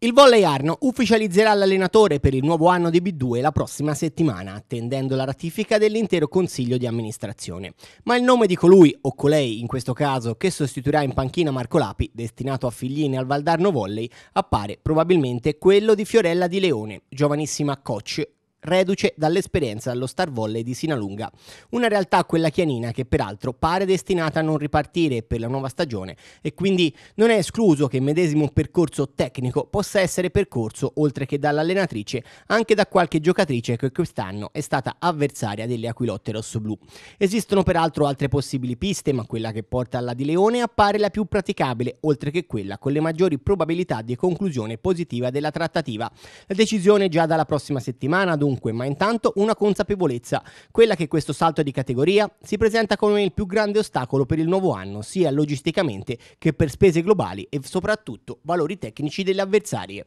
Il volley Arno ufficializzerà l'allenatore per il nuovo anno di B2 la prossima settimana, attendendo la ratifica dell'intero consiglio di amministrazione. Ma il nome di colui, o colei in questo caso, che sostituirà in panchina Marco Lapi, destinato a Figline al Valdarno Volley, appare probabilmente quello di Fiorella Di Leone, giovanissima coach reduce dall'esperienza allo Star Volley di Sinalunga. Una realtà quella chianina che peraltro pare destinata a non ripartire per la nuova stagione e quindi non è escluso che il medesimo percorso tecnico possa essere percorso oltre che dall'allenatrice anche da qualche giocatrice che quest'anno è stata avversaria delle Aquilotte rossoblù. Esistono peraltro altre possibili piste, ma quella che porta alla di Leone appare la più praticabile, oltre che quella con le maggiori probabilità di conclusione positiva della trattativa. La decisione già dalla prossima settimana, dunque ovunque, ma intanto una consapevolezza, quella che questo salto di categoria si presenta come il più grande ostacolo per il nuovo anno, sia logisticamente che per spese globali e soprattutto valori tecnici delle avversarie.